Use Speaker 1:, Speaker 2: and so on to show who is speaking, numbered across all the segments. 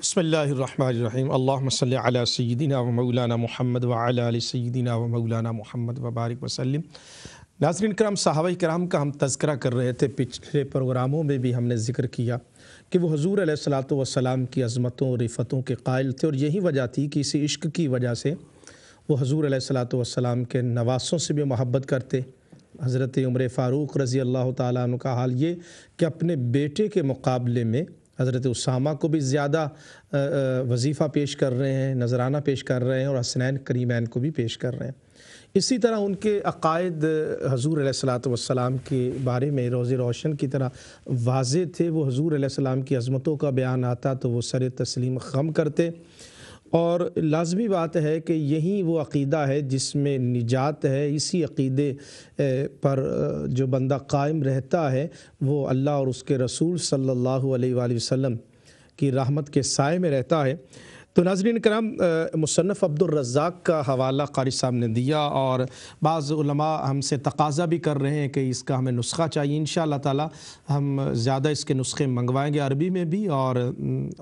Speaker 1: बसमीम अल्लाम सदीना व मौलाना महमद वाल सयदिना व मौलाना महमद वबारक वसलम नाजरन कराम साहब कराम का हम तस्करा कर रहे थे पिछले प्रोग्रामों में भी हमने ज़िक्र किया कि वह हजूर सलात वसलाम की अज़मतों रिफ़तों के कायल थे और यही वजह थी कि इसी इश्क की वजह से वह हजूर सलात वसलाम के नवासों से भी महब्बत करते हज़रत उम्र फ़ारूक रज़ी अल्लाह तुका हाल ये कि अपने बेटे के मुकाबले में हज़रत उसामा को भी ज़्यादा वजीफ़ा पेश कर रहे हैं नजराना पेश कर रहे हैं और हसनैन करीमैन को भी पेश कर रहे हैं इसी तरह उनके अकायद हजूर सलाम के बारे में रोज़ रोशन की तरह वाज थे वो हजूर सलाम की अज़मतों का बयान आता तो वो सर तस्लीम खम करते और लाजमी बात है कि यही वो अकीदा है जिसमें निजात है इसी अकीदे पर जो बंदा कायम रहता है वो अल्लाह और उसके रसूल सल्लल्लाहु अलैहि वसल्लम की रहमत के साय में रहता है तो नाजरीन कराम मुसनफ़ अब्दुलरज़ाक का हवाला कारी साहब ने दिया और बाज़ हमसे तकाजा भी कर रहे हैं कि इसका हमें नुस्खा चाहिए इन ताला हम ज़्यादा इसके नुस्खे मंगवाएंगे अरबी में भी और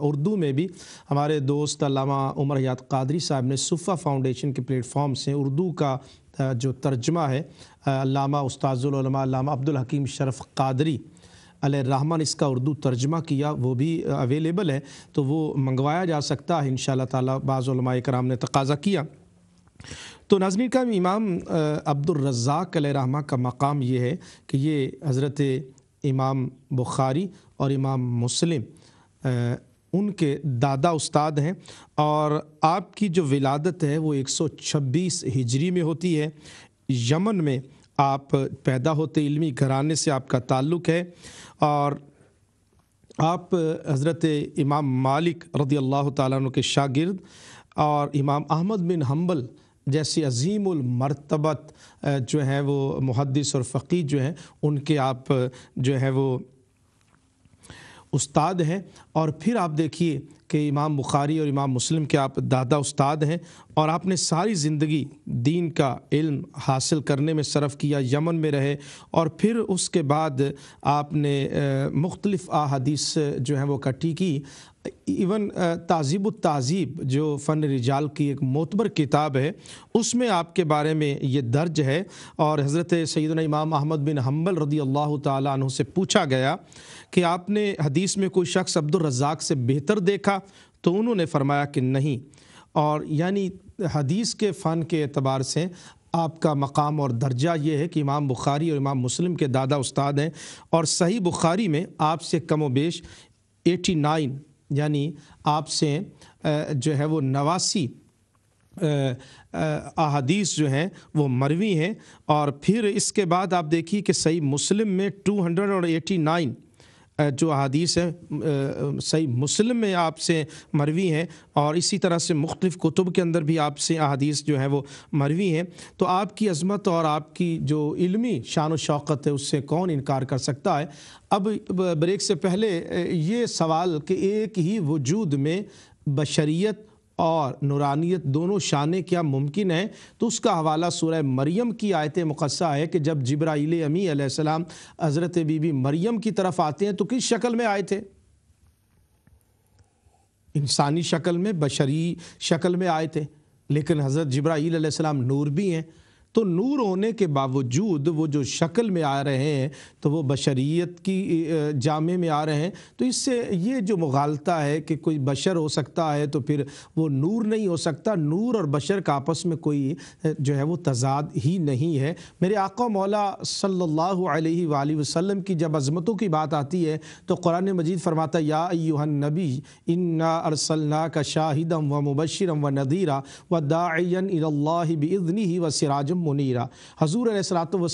Speaker 1: उर्दू में भी हमारे दोस्त अलामा उमर याद कादरी साहब ने सुफ़ा फाउंडेशन के प्लेटफॉर्म से उर्दू का जो तर्जमा है अलामा उस्ताजुलमा अब्दुल हकीम शरफ़ कादरी अलरहमान इसका उर्दू तर्जमा किया वो भी अवेलेबल है तो वो मंगवाया जा सकता है इन ताला बाज़ कराम ने तकाजा किया तो नाजनीन का इमाम अब्दुलरज़ाक रहा का मकाम ये है कि ये हज़रत इमाम बुखारी और इमाम मुस्लिम उनके दादा उस्ताद हैं और आपकी जो विलादत है वो 126 हिजरी में होती है यमन में आप पैदा होते इल्मी घराने से आपका ताल्लुक़ है और आप हज़रत इमाम मालिक रदी अल्लाह तु के शागिर्द और इमाम अहमद बिन हम्बल जैसे अजीमरतबत जो है वो मुहदस और फ़ीर जो हैं उनके आप जो है वो उस्ताद हैं और फिर आप देखिए कि इमाम बुखारी और इमाम मुस्लिम के आप दादा उस्ताद हैं और आपने सारी ज़िंदगी दीन का इल्म हासिल करने में सरफ़ किया यमन में रहे और फिर उसके बाद आपने मुख्तलफ़ अहादीस जो हैं वो इकट्ठी की इवन तहजीब तहजीब जो फ़न रिजाल की एक मोतबर किताब है उसमें आपके बारे में ये दर्ज है और हज़रत सैदन इमाम अहमद बिन हम्बल रदी अल्लाह तु से पूछा गया कि आपने हदीस में कोई शख्स अब्दुलरजाक से बेहतर देखा पूछा तो उन्होंने फरमाया कि नहीं और यानी हदीस के फ़न के अतबार से आपका मकाम और दर्जा ये है कि इमाम बुखारी और इमाम मुस्लिम के दादा उस्ताद हैं और सही बुखारी में आपसे कम वेश एटी नाइन यानी आपसे जो है वो नवासी अहदीस जो हैं वो मरवी हैं और फिर इसके बाद आप देखिए कि सही मुस्लिम में टू हंड्रेड और एटी नाइन जो अदीस है सही मुस्लिम में आपसे मरवी हैं और इसी तरह से मुख्तफ़ कुतुब के अंदर भी आपसे अदीस जो है वो मरवी हैं तो आपकी अजमत और आपकी जो इलमी शान शौकत है उससे कौन इनकार कर सकता है अब ब्रेक से पहले ये सवाल कि एक ही वजूद में बशरीत और नुरानियत दोनों शान क्या मुमकिन है तो उसका हवाला सूर्य मरियम की आयत मुकस्सा है कि जब जब्राइल अमी आसमाम हज़रत बीबी मरियम की तरफ आते हैं तो किस शक्ल में आए थे इंसानी शक्ल में बशरी शक्ल में आए थे लेकिन हज़रत जब्राईल सलाम नूर भी हैं तो नूर होने के बावजूद वो जो शक्ल में आ रहे हैं तो वो बशरीत की जामे में आ रहे हैं तो इससे ये जो मुगालता है कि कोई बशर हो सकता है तो फिर वो नूर नहीं हो सकता नूर और बशर का आपस में कोई जो है वो तजाद ही नहीं है मेरे आका मौला सल्लल्लाहु अलैहि वसल्लम की जब अजमतों की बात आती है तो कुरान मजीद फरमाता या यूहन नबी इन्ना अरसल्ला का शाहिदम व मुबशरम व नदीरा व दायन इल्ला ही व सिराजम मुनीरा हजूर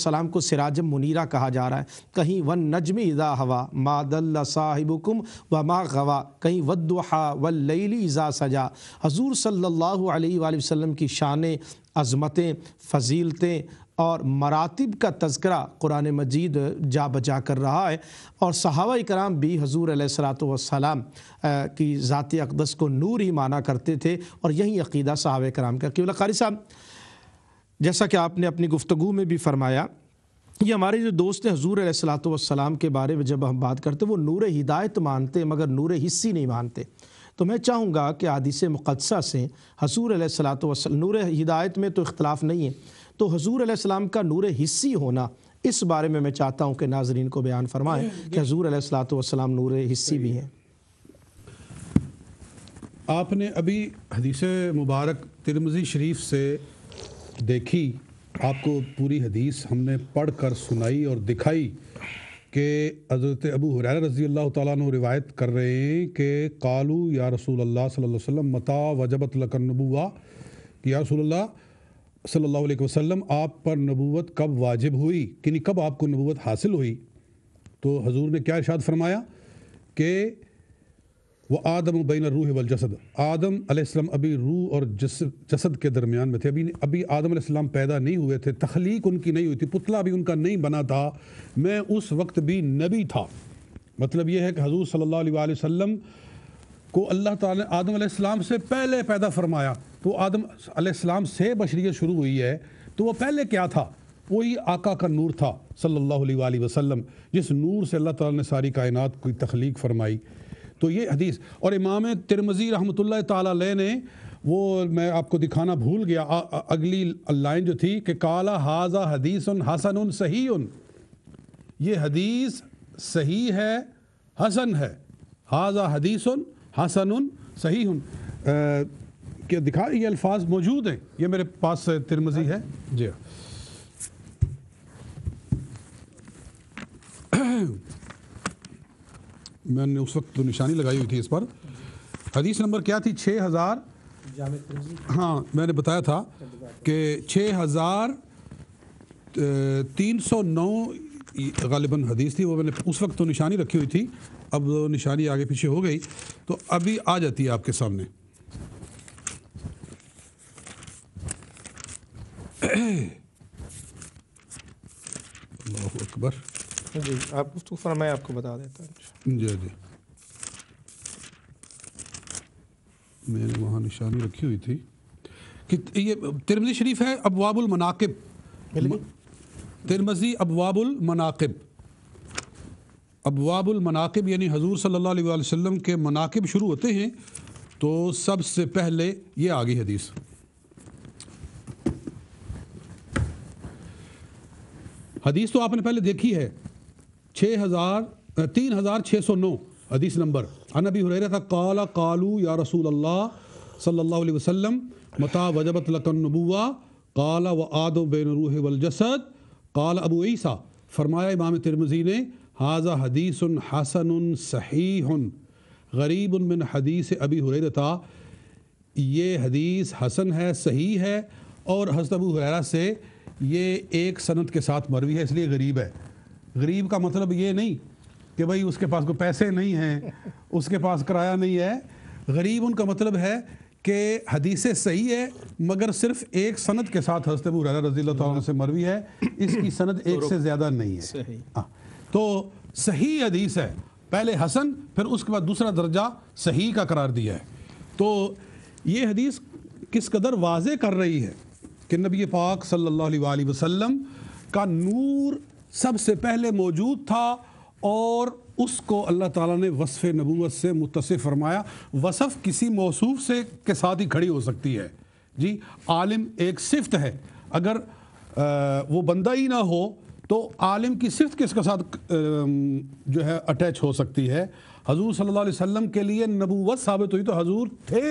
Speaker 1: सलाम को सिराज मुनीरा कहा जा रहा है कहीं वन नजमी इज़ा हवा मादल्ला साहिबुकुम व मा गवा कहीं वदहा वल्लैली इज़ा सजा हजूर सल्ला अलैहि की शान अज़मतें फजीलतें और मरातब का तस्करा कुरान मजीद जा बजा कर रहा है और सहावा कराम भी हजूर सलाम की ज़ाती अकदस को नूर ही माना करते थे और यही अकीदा सहावा कराम का क्यों कारी साहब जैसा कि आपने अपनी गुफ्तु में भी फरमाया ये हमारे जो दोस्त हैं हजूर सलाम के बारे में जब हम बात करते वो नूर हिदायत मानते मगर नूर हिस्सी नहीं मानते तो मैं चाहूँगा कि आदिस मुकदसा से हसूर सलात नूर हिदायत में तो इख्तलाफ नहीं है तो हजूर सलाम का नूर हिस्सी होना इस बारे में मैं चाहता हूँ कि नाजरीन को बयान फरमाएँ कि हजूर सलाम नूर हिस्सी भी हैं
Speaker 2: आपने अभी हदीस मुबारक तिरमजी शरीफ से देखी आपको पूरी हदीस हमने पढ़ कर सुनाई और दिखाई कि हज़रत अबू हुरैर रज़ी अल्लाह तु रिवायत कर रहे हैं कि कालू या रसूल अल्लाह वसम मता वजबत नबूआ कि या रसूल सल्लल्लाहु अलैहि वसल्लम आप पर नबूवत कब वाजिब हुई कि नहीं कब आपको नबूवत हासिल हुई तो हजूर ने क्या इर्शाद फरमाया कि वह आदम बैन रूह वल जसद आदम आसम अभी रूह और जस जसद के दरमियान में थे अभी अभी आदम आसलम पैदा नहीं हुए थे तख्लीक उनकी नहीं हुई थी पुतला भी उनका नहीं बना था मैं उस वक्त भी नबी था मतलब ये है कि हजूर सल्ला वसम को अल्लाह तदम आसमाम से पहले पैदा फरमाया तो आदम आसलम से बशरीत शुरू हुई है तो वह पहले क्या था वही आका का नूर था सल्ला वसलम जिस नूर से अल्लाह तारी कायन कायनात की तख्लीक फरमाई तो ये हदीस और इमाम तिरमजी रहमत ला ने वो मैं आपको दिखाना भूल गया आ, आ, अगली लाइन जो थी कि काला हाजा हदीस हसन सही उन ये हदीस सही है हसन है हाजा हदीस हसन सही उन क्या दिखा ये अल्फाज मौजूद हैं ये मेरे पास तिरमजी है जी मैंने उस वक्त तो निशानी लगाई हुई थी इस पर हदीस नंबर क्या थी छः हज़ार हाँ मैंने बताया था कि छः हज़ार तीन सौ नौ गालिबा हदीस थी वो मैंने उस वक्त तो निशानी रखी हुई थी अब निशानी आगे पीछे हो गई तो अभी आ जाती है आपके सामने अकबर जी आपको बता देता हूँ जी जी मैंने वहाँ निशानी रखी हुई थी कि ये तिरमजी शरीफ है अबवाबुल मनाकिब तिरमजी अबवाबुल मनाकिब अबवाबुल मनाकिब यानी हजूर सल्लल्लाहु अलैहि वसल्लम के मनाकिब शुरू होते हैं तो सबसे पहले ये आ गई हदीस हदीस तो आपने पहले देखी है छः हज़ार तीन हज़ार छः सौ नौ हदीस नंबर अनबी हुरैरा था काला कालू या रसूल अल्लाह सल्लल्लाहु अलैहि वसल्लम मता वजबत लकनबुआ काला व आदो बेन रूह वलजसद काल अबू ईसा फरमाया इमाम तिरमजी ने हाजा हदीस हसन सही गरीब मिन हदीस अबी हुरैरा था ये हदीस हसन है सही है और हजरत अबू हुरैरा से ये एक सनत के साथ मरवी है इसलिए गरीब है गरीब का मतलब ये नहीं कि भाई उसके पास कोई पैसे नहीं हैं उसके पास किराया नहीं है गरीब उनका मतलब है कि हदीस सही है मगर सिर्फ एक सनद के साथ हंसते हुए रजा रजी से मरवी है इसकी सनद एक से ज़्यादा नहीं है हाँ। तो सही हदीस है पहले हसन फिर उसके बाद दूसरा दर्जा सही का करार दिया है तो ये हदीस किस कदर वाज कर रही है कि नबी पाक सल्ला वसलम का नूर सबसे पहले मौजूद था और उसको अल्लाह ताला ने वसफ़ नबूत से मुतसर फरमाया वसफ़ किसी मौसू से के साथ ही खड़ी हो सकती है जी आलिम एक सिफ्त है अगर आ, वो बंदा ही ना हो तो आलिम की सिफ्त किसके साथ जो है अटैच हो सकती है हजूर सल्लल्लाहु अलैहि के लिए नबूवत साबित हुई तो हजूर थे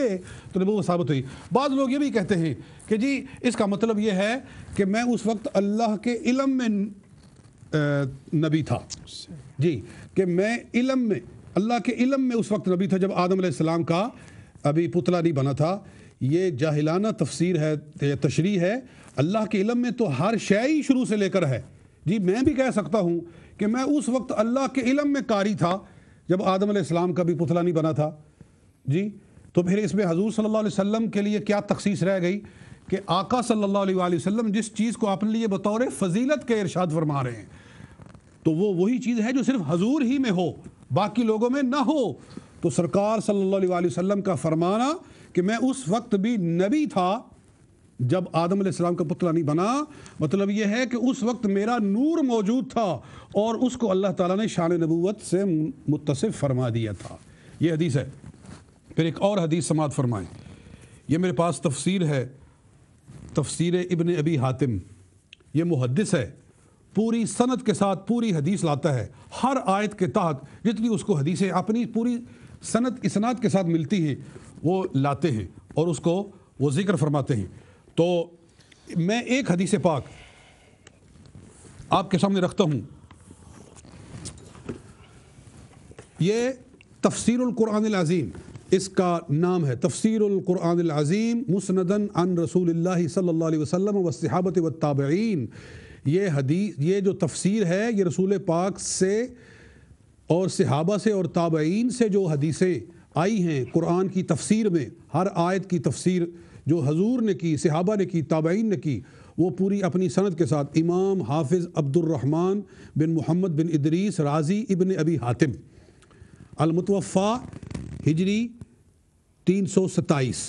Speaker 2: तो नबूवत साबित हुई बाद लोग ये भी कहते हैं कि जी इसका मतलब ये है कि मैं उस वक्त अल्लाह के इलम में नबी था जी कि मैं इलम में अल्लाह के इलम में उस वक्त नबी था जब आदम सलाम का अभी पुतला नहीं बना था ये जाहिलाना तफसीर है तशरी है अल्लाह के इलम में तो हर शय ही शुरू से लेकर है जी मैं भी कह सकता हूँ कि मैं उस वक्त अल्लाह के इलम में कारी था जब आदम सलाम का भी पुतला नहीं बना था जी तो फिर इसमें हजूर सल्ला वसम के लिए क्या तखसीस रह गई कि आका सल्ला वसम जिस चीज़ को अपने लिए बतौर फजीलत के इरशाद फरमा रहे हैं तो वो वही चीज़ है जो सिर्फ हजूर ही में हो बाकी लोगों में ना हो तो सरकार सल्लल्लाहु अलैहि वसल्लम का फरमाना कि मैं उस वक्त भी नबी था जब आदम आदम का पुतला नहीं बना मतलब यह है कि उस वक्त मेरा नूर मौजूद था और उसको अल्लाह ताला ने शान नबूत से मुतसिफ़ फरमा दिया था यह हदीस है फिर एक और हदीस समात फरमाए यह मेरे पास तफसीर है तफसीर इबन अबी हातिम ये मुहदस है पूरी सनत के साथ पूरी हदीस लाता है हर आयत के तहत जितनी उसको हदीसें अपनी पूरी सनत इसनात के साथ मिलती हैं वो लाते हैं और उसको वो ज़िक्र फरमाते हैं तो मैं एक हदीस पाक आपके सामने रखता हूँ ये तफसर अज़ीम इसका नाम है तफसर अज़ीम मुसनदन अन रसूल सल्ला वसलम सहाबत व ताबीन ये हदीस ये जो तफसीर है ये रसूल पाक से और सहाबा से और ताबईन से जो हदीसें आई हैं कुरान की तफसीर में हर आयत की तफसीर जो हजूर ने की सहाबा ने की ताबईन ने की वो पूरी अपनी सनत के साथ इमाम हाफिज़ अब्दुलरहमान बिन मोहम्मद बिन इदरीस राजी इबन अबी हातिम अलमतवफ़ा हिजरी तीन सौ सत्ताईस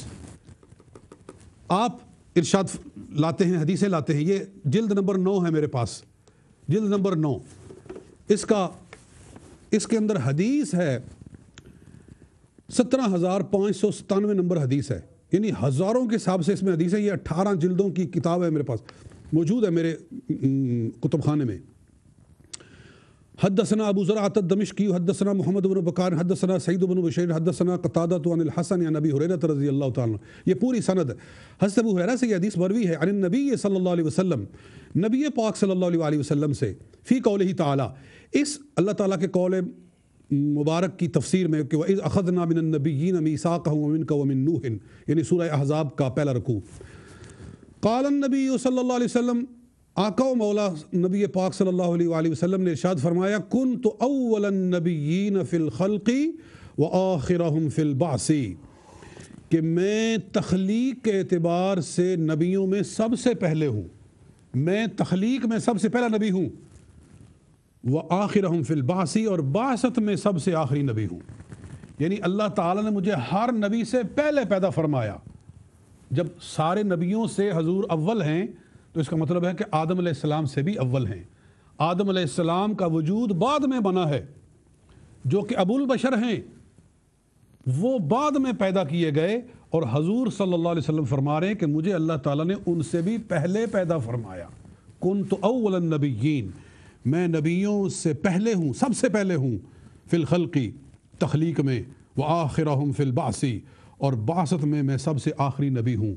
Speaker 2: आप इर्शाद लाते हैं हदीसें लाते हैं ये जिल्द नंबर नौ है मेरे पास जिल्द नंबर नौ इसका इसके अंदर हदीस है सत्रह हज़ार पाँच सौ सतानवे नंबर हदीस है यानी हज़ारों के हिसाब से इसमें हदीस है ये अट्ठारह जिल्दों की किताब है मेरे पास मौजूद है मेरे कुतुब खाने में हदसना अबू ज़रात दमिशकी हदसना मोहम्मद बन बकार हदसना सईद बन बशीर हदसना कतादत अनिल हसन या नबी हुरैरत रजी अल्लाह ताला ये पूरी सनद हज़रत अबू हुरैरा से ये हदीस मरवी है अनिल नबी सल्लल्लाहु अलैहि वसल्लम नबी पाक सल्लल्लाहु अलैहि वसल्लम से फ़ी कौल ही ताला इस अल्लाह ताला के कौल मुबारक की तफसीर में कि वह अखद नामिन नबीन मीसाक मिन कमिन नूहिन यानी सूर्य अहजाब का पहला रकू कालन नबी सल्ला वसम आका मौला नबी पाक सल्लल्लाहु अलैहि वसल्लम ने इरशाद फरमाया कुन तो अव्वल नबीन फ़िल खलक़ी व आखिरहम फ़िल बासी कि मैं तख्लीक के अतबार से नबियों में सबसे पहले हूँ मैं तख्लीक में सबसे पहला नबी हूँ व आखिर हम फिल बासी और बासत में सबसे आखिरी नबी हूँ यानी अल्लाह ताला ने मुझे हर नबी से पहले पैदा फरमाया जब सारे नबियों से हजूर अव्वल हैं तो इसका मतलब है कि आदम आसमाम से भी अव्वल हैं आदम आसमाम का वजूद बाद में बना है जो कि अबुल बशर हैं वो बाद में पैदा किए गए और हजूर सल्लल्लाहु अलैहि वसल्लम फरमा रहे हैं कि मुझे अल्लाह ताला ने उनसे भी पहले पैदा फरमाया कुन तो अवल नबीन मैं नबियों से पहले हूँ सबसे पहले हूँ फिलखलकी की तख्लीक में व आखिर हम फ़िलबासी और बासत में मैं सबसे आखिरी नबी हूँ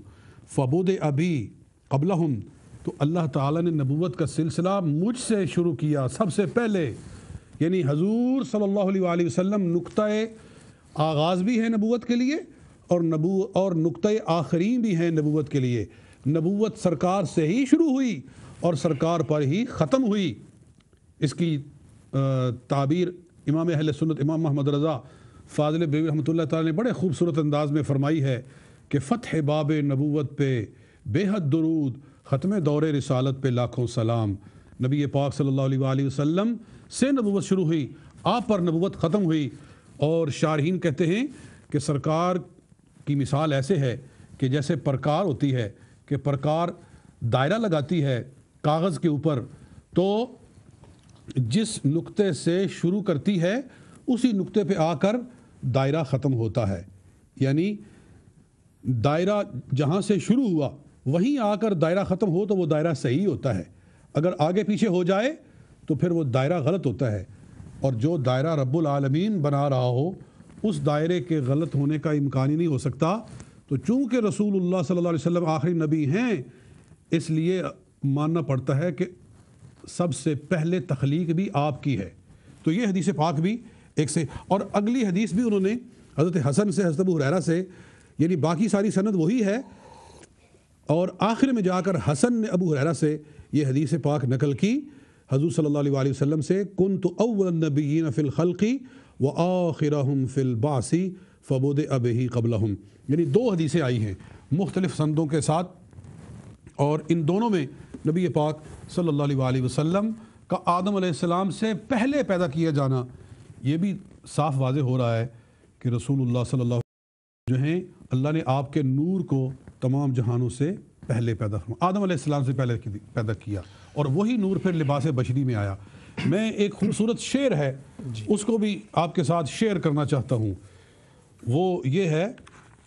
Speaker 2: फबूद अभी कबल हम तो अल्लाह ताला ने नबूवत का सिलसिला मुझसे शुरू किया सबसे पहले यानी हजूर सल्लल्लाहु अलैहि वसल्लम नुक्तः आगाज़ भी है नबूवत के लिए और नबू और नुक़ आखरी भी हैं नबूवत के लिए नबूवत सरकार से ही शुरू हुई और सरकार पर ही ख़त्म हुई इसकी ताबीर इमाम अहल सुन्नत इमाम मोहम्मद रज़ा फाजिल बेबी रहमत ने बड़े खूबसूरत अंदाज में फरमाई है कि फ़तह बाब नबूवत पे बेहद दरूद ख़त्म दौर रिसालत पे लाखों सलाम नबी पाक सल्लल्लाहु अलैहि वसल्लम से नबूत शुरू हुई आप पर नबूत ख़त्म हुई और शारहन कहते हैं कि सरकार की मिसाल ऐसे है कि जैसे प्रकार होती है कि प्रकार दायरा लगाती है कागज़ के ऊपर तो जिस नुक्ते से शुरू करती है उसी नुक्ते पे आकर दायरा ख़त्म होता है यानी दायरा जहाँ से शुरू हुआ वहीं आकर दायरा ख़त्म हो तो वो दायरा सही होता है अगर आगे पीछे हो जाए तो फिर वो दायरा गलत होता है और जो दायरा रब्बुल आलमीन बना रहा हो उस दायरे के गलत होने का इम्कान ही नहीं हो सकता तो चूँकि रसूलुल्लाह सल्लल्लाहु अलैहि वसल्लम आखिरी नबी हैं इसलिए मानना पड़ता है कि सबसे पहले तख्लीक भी आपकी है तो ये हदीस पाक भी एक से और अगली हदीस भी उन्होंने हज़रत हसन से हजरत हुररा से यानी बाकी सारी सनद वही है और आखिर में जाकर हसन ने अबू हररा से ये हदीस पाक नकल की हजू सल्ला वसम से कन तो अवनबीन फ़िलखलकी व फिल फ़िलबासी फ़बोद अब ही कबल हम यानी दो हदीसें आई हैं मुख्तलिफ़ संदों के साथ और इन दोनों में नबी पाक सल्ला वसम का आदम से पहले पैदा किया जाना ये भी साफ़ वाज हो रहा है कि रसूल सल्ला जो हैं अल्लाह ने आपके नूर को तमाम जहानों से पहले पैदा हुआ आदम आसमाम से पहले पैदा किया और वही नूर फिर लिबास बशरी में आया मैं एक खूबसूरत शेर है उसको भी आपके साथ शेयर करना चाहता हूँ वो ये है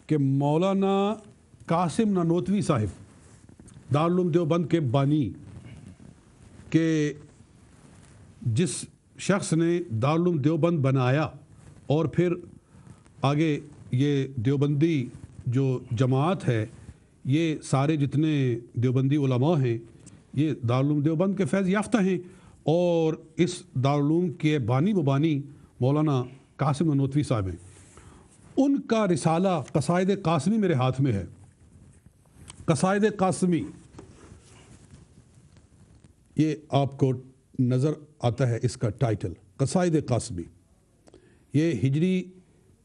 Speaker 2: कि मौलाना कासिम नानोतवी साहिब दारुम देवबंद के बानी के जिस शख्स ने दारुम देवबंद बनाया और फिर आगे ये देवबंदी जो जमात है ये सारे जितने देवबंदी उलमा हैं ये दारूम देवबंद के फैज़ याफ्ता हैं और इस दारूम के बानी बबानी मौलाना कासिम नोतवी साहब हैं उनका रिसाला कसायद कासमी मेरे हाथ में है कसायद कासमी ये आपको नज़र आता है इसका टाइटल कसायद कासमी ये हिजरी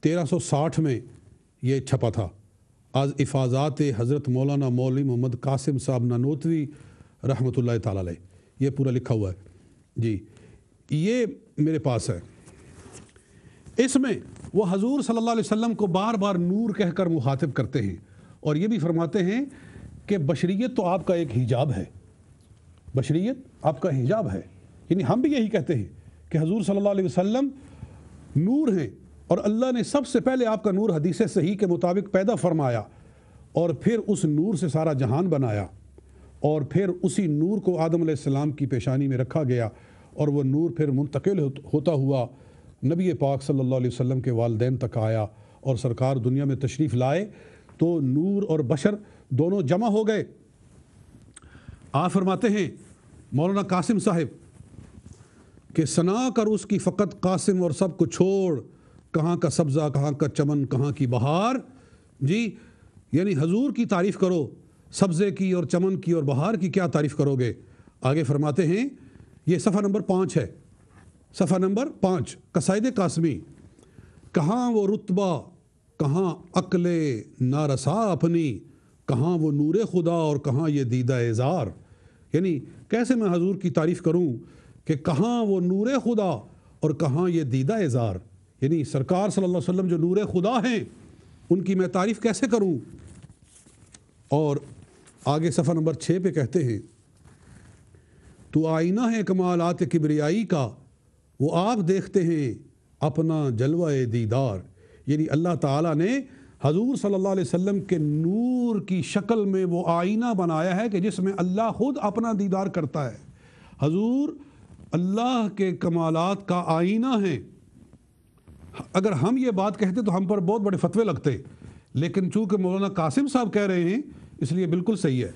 Speaker 2: 1360 में ये छपा था आज इफाजात हज़रत मौलाना मौली मोहम्मद कासिम साहब नानोतवी रहमत ला ये पूरा लिखा हुआ है जी ये मेरे पास है इसमें वो हजूर सल्ला वसम को बार बार नूर कहकर मुखातिब करते हैं और ये भी फरमाते हैं कि बशरीत तो आपका एक हिजाब है बशरीत आपका हिजाब है यानी हम भी यही कहते हैं कि हजूर सल्ला वसम नूर हैं और अल्लाह ने सबसे पहले आपका नूर हदीस सही के मुताबिक पैदा फरमाया और फिर उस नूर से सारा जहान बनाया और फिर उसी नूर को आदम सलाम की पेशानी में रखा गया और वह नूर फिर मुंतकिल होता हुआ नबी पाक सल्ला वसम के वालदेन तक आया और सरकार दुनिया में तशरीफ़ लाए तो नूर और बशर दोनों जमा हो गए आ फरमाते हैं मौलाना कासिम साहब के सना कर उसकी फ़कत कासिम और सब को छोड़ कहाँ का सब्ज़ा कहाँ का चमन कहाँ की बहार जी यानी हजूर की तारीफ़ करो सब्ज़े की और चमन की और बहार की क्या तारीफ़ करोगे आगे फरमाते हैं ये सफ़ा नंबर पाँच है सफ़ा नंबर पाँच कसायद कासमी कहाँ वो रुतबा कहाँ अक्ल नारसा अपनी कहाँ वो नूर खुदा और कहाँ ये दीदा एज़ार यानी कैसे मैं हजूर की तारीफ़ करूँ कि कहाँ वो नूर खुदा और कहाँ ये दीदा एज़ार यानी सरकार सल्लल्लाहु अलैहि वसल्लम जो नूर खुदा हैं उनकी मैं तारीफ़ कैसे करूं और आगे सफर नंबर छः पे कहते हैं तो आईना है आत किबरियाई का वो आप देखते हैं अपना जलवा दीदार यानी अल्लाह ताला ने हजूर सल्लल्लाहु अलैहि वसल्लम के नूर की शक्ल में वो आईना बनाया है कि जिसमें अल्लाह ख़ुद अपना दीदार करता है हजूर अल्लाह के कमालात का आईना है अगर हम ये बात कहते तो हम पर बहुत बड़े फतवे लगते लेकिन चूंकि मौलाना कासिम साहब कह रहे हैं इसलिए बिल्कुल सही है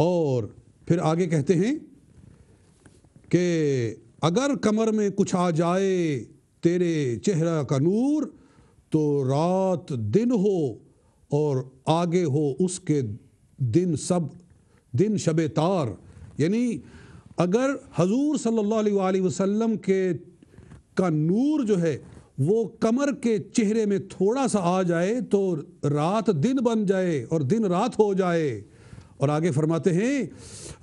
Speaker 2: और फिर आगे कहते हैं कि अगर कमर में कुछ आ जाए तेरे चेहरा का नूर तो रात दिन हो और आगे हो उसके दिन सब दिन शब तार यानी अगर हजूर सल्ला वसम के का नूर जो है वो कमर के चेहरे में थोड़ा सा आ जाए तो रात दिन बन जाए और दिन रात हो जाए और आगे फरमाते हैं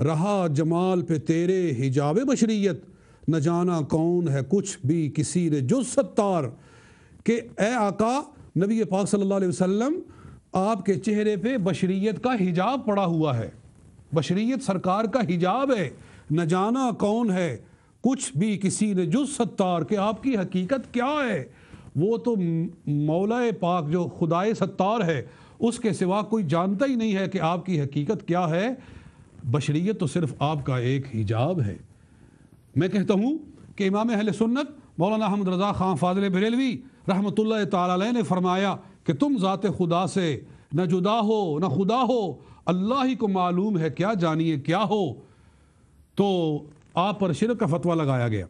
Speaker 2: रहा जमाल पे तेरे हिजाब बशरीत न जाना कौन है कुछ भी किसी ने जो सत्तार के ए आका नबी पाक सल्लल्लाहु अलैहि वसल्लम आपके चेहरे पे बशरीत का हिजाब पड़ा हुआ है बशरीत सरकार का हिजाब है न जाना कौन है कुछ भी किसी ने जो सत्तार के आपकी हकीकत क्या है वो तो मौलाए पाक जो खुदाए सत्तार है उसके सिवा कोई जानता ही नहीं है कि आपकी हकीकत क्या है बशरीत तो सिर्फ आपका एक हिजाब है मैं कहता हूँ कि इमाम अहल सुन्नत मौलाना अहमद रज़ा खां फाजिल बरेलवी रहमत ताल ने फरमाया कि तुम ज़ात खुदा से न जुदा हो न खुदा हो अल्लाह ही को मालूम है क्या जानिए क्या हो तो आप पर शिरक का फतवा लगाया गया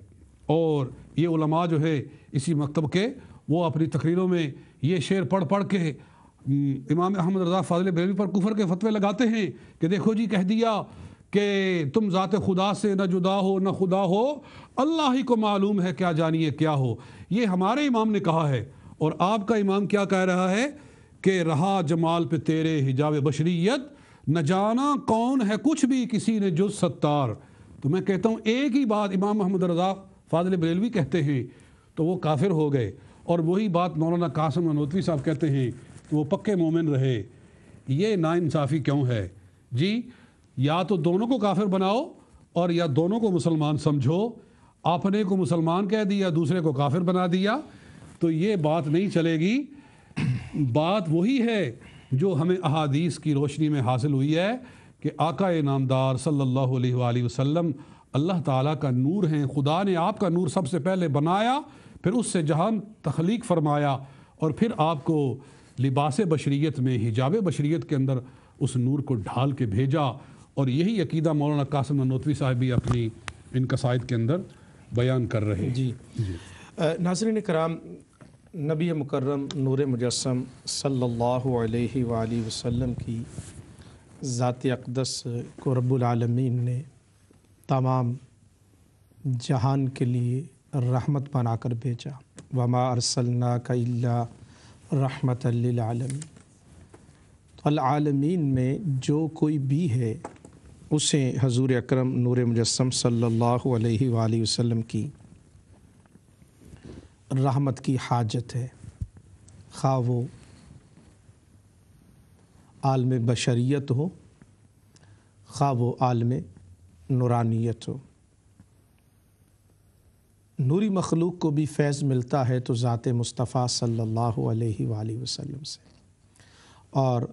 Speaker 2: और ये उलमा जो है इसी मकतब के वो अपनी तकरीरों में ये शेर पढ़ पढ़ के हम्म, इमाम अहमद रजा फाजिल बरेली पर कुफर के फतवे लगाते हैं कि देखो जी कह दिया कि तुम ज़ात खुदा से न जुदा हो न खुदा हो अल्लाह ही को मालूम है क्या जानिए क्या हो ये हमारे इमाम ने कहा है और आपका इमाम क्या कह रहा है कि रहा जमाल पे तेरे हिजाब बशरीत न जाना कौन है कुछ भी किसी ने जो सत्तार तो मैं कहता हूँ एक ही बात इमाम महमद रजा फाजिल बरेलवी कहते हैं तो वो काफिर हो गए और वही बात मौलाना कासम ननोतवी साहब कहते हैं तो वो पक्के मोमिन रहे ये नाानसाफ़ी क्यों है जी या तो दोनों को काफिर बनाओ और या दोनों को मुसलमान समझो आपने को मुसलमान कह दिया दूसरे को काफिर बना दिया तो ये बात नहीं चलेगी बात वही है जो हमें अहादीस की रोशनी में हासिल हुई है कि आका नामदार सल्लल्लाहु अलैहि वसल्लम अल्लाह ताला का नूर हैं खुदा ने आपका नूर सबसे पहले बनाया फिर उससे जहान तख्लीक फरमाया और फिर आपको लिबास बशरीत में हिजाब बशरीत के अंदर उस नूर को ढाल के भेजा और यही अकीदा मौलाना कासम नौतवी साहब भी अपनी इन कसायद
Speaker 1: के अंदर बयान कर रहे हैं जी, जी। नाजरन कराम नबी मुकर्रम नूर मुजस्म सल्लल्लाहु अलैहि वसल्लम की ज़ात अकदस को रब्लमीन ने तमाम जहान के लिए रहमत बना कर भेजा वमा अरसलना का रहमत आलमीन तो आलमीन में जो कोई भी है उसे हजूर अक्रम नूर मुजस्म सल्लल्लाहु अलैहि वसल्लम की रहमत की हाजत है खा वो आलम बशरीत हो खा वो आलम नूरानियत हो नूरी मखलूक को भी फैज़ मिलता है तो ज़ात मुस्तफ़ा सल्लल्लाहु अलैहि वसल्लम से और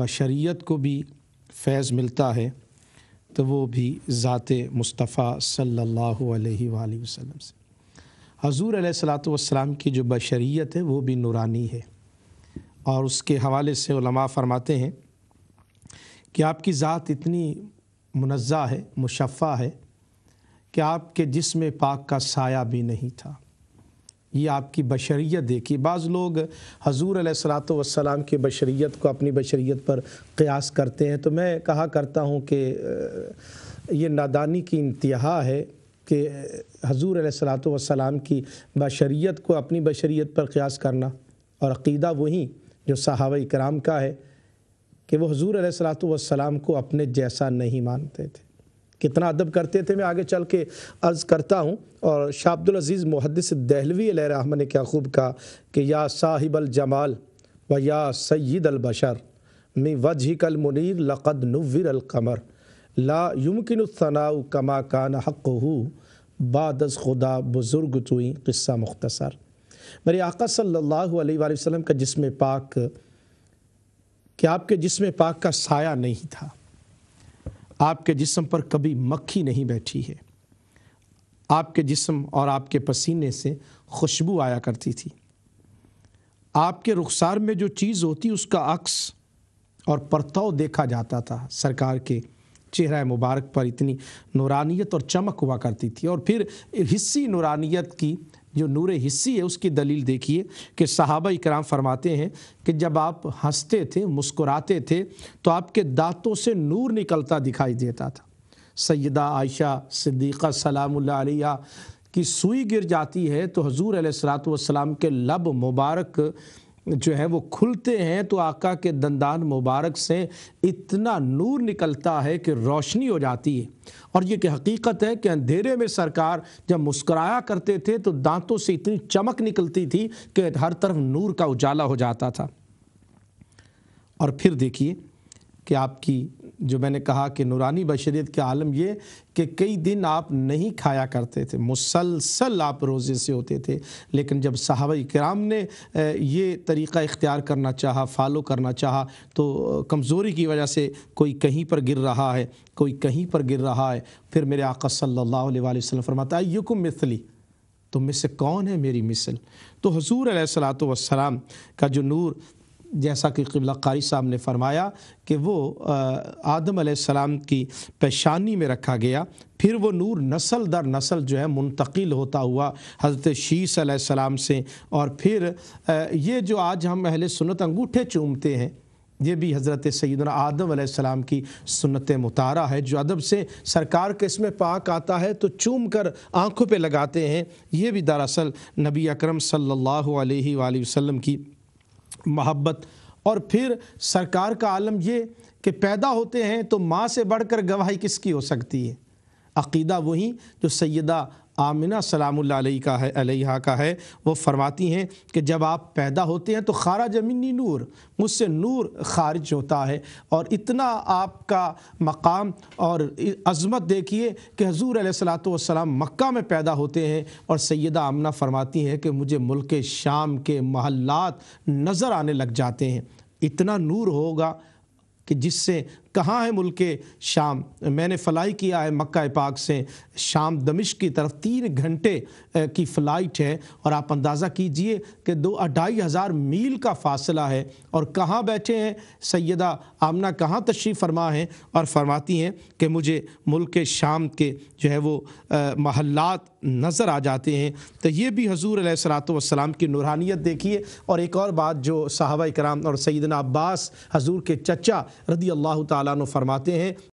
Speaker 1: बशरीत को भी फैज़ मिलता है तो वो भी ज़ात मुस्तफ़ा सल्लल्लाहु अलैहि वसल्लम से हजूर सलात वसलाम की जो बशरीत है वो भी नूरानी है और उसके हवाले से उलमा फरमाते हैं कि आपकी ज़ात इतनी मुनज़ा है मुशफ़ा है कि आपके जिसम पाक का साया भी नहीं था ये आपकी बशरीत देखी बाज़ लोग हजूर सलात वसलाम की बशरीत को अपनी बशरीत पर क्यास करते हैं तो मैं कहा करता हूँ कि ये नादानी की इंतहा है कि हजूर सलात वसलाम की बशरीत को अपनी बशरीत पर क्यास करना और अक़ीदा वहीं जो सहाब कराम का है कि वो हजूर सलाम को अपने जैसा नहीं मानते थे कितना अदब करते थे मैं आगे चल के अर्ज़ करता हूँ और शाहब्दुल अज़ीज़ मुहदस दहलवी रहमन ने क्या खूब कहा कि या साहिब जमाल व या सईद अलबशर मी ही कल मुनीर लक़द नवर अलकमर ला यमकिन कमा कान हक़ हो बाद खुदा बुज़ुर्ग तुई किस्सा मुख्तसर मेरे आका सल्लल्लाहु अलैहि वसल्लम का जिसम पाक कि आपके जिसम पाक का साया नहीं था आपके जिसम पर कभी मक्खी नहीं बैठी है आपके जिसम और आपके पसीने से खुशबू आया करती थी आपके रुखसार में जो चीज़ होती उसका अक्स और परताव देखा जाता था सरकार के चेहरा मुबारक पर इतनी नूरानियत और चमक हुआ करती थी और फिर हिस्सी नूरानियत की जो नूर हिस्सी है उसकी दलील देखिए कि सहाबा इकराम फरमाते हैं कि जब आप हंसते थे मुस्कुराते थे तो आपके दांतों से नूर निकलता दिखाई देता था सैदा आयशा सिद्दीक़ा सलामिया की सुई गिर जाती है तो हजूर सलात के लब मुबारक जो है वो खुलते हैं तो आका के दंदान मुबारक से इतना नूर निकलता है कि रोशनी हो जाती है और ये कि हकीकत है कि अंधेरे में सरकार जब मुस्कराया करते थे तो दांतों से इतनी चमक निकलती थी कि हर तरफ नूर का उजाला हो जाता था और फिर देखिए कि आपकी जो मैंने कहा कि नूरानी बशरीत के आलम ये कि कई दिन आप नहीं खाया करते थे मुसलसल आप रोज़े से होते थे लेकिन जब साहब कराम ने ये तरीक़ा इख्तियार करना चाहा फॉलो करना चाहा तो कमज़ोरी की वजह से कोई कहीं पर गिर रहा है कोई कहीं पर गिर रहा है फिर मेरे आका सल्लल्लाहु अलैहि वसल्लम फरमाता है युकुम मिसली तुम में से कौन है मेरी मिसल तो हजूर सलात वसलाम का जो नूर जैसा कि किबला कारी साहब ने फरमाया कि वो आदम सलाम की पेशानी में रखा गया फिर वो नूर नसल दर नसल जो है मुंतकिल होता हुआ हज़रत शीस सलाम से और फिर ये जो आज हम पहले सुनत अंगूठे चूमते हैं ये भी हज़रत सैदना आदम सलाम की सुनत मुतारा है जो अदब से सरकार के इसमें पाक आता है तो चूम कर आँखों पर लगाते हैं ये भी दरअसल नबी अक्रम सल्ला वसम की मोहब्बत और फिर सरकार का आलम ये कि पैदा होते हैं तो माँ से बढ़कर गवाही किसकी हो सकती है अकीदा वही जो सैदा आमिना सलाम का है अलैहा का है वो फरमाती हैं कि जब आप पैदा होते हैं तो खारा जमीनी नूर मुझसे नूर खारिज होता है और इतना आपका मकाम और अज़मत देखिए कि हजूर सलाम मक्का में पैदा होते हैं और सैदा आमना फरमाती हैं कि मुझे मुल्क शाम के महल्लात नज़र आने लग जाते हैं इतना नूर होगा कि जिससे कहाँ है मुल्क शाम मैंने फ़लाई किया है मक्का पाक से शाम दमिश की तरफ तीन घंटे की फ़्लाइट है और आप अंदाज़ा कीजिए कि दो अढ़ाई हज़ार मील का फासला है और कहाँ बैठे हैं सैदा आमना कहाँ तशरीफ़ फरमा है और फरमाती हैं कि मुझे मुल्क शाम के जो है वो महल्लात नज़र आ जाते हैं तो ये भी हजूर सलाम की नूरानियत देखिए और एक और बात जो साहबा कराम और सैदना अब्बास हजूर के चचा रदी अल्लाह तरमाते हैं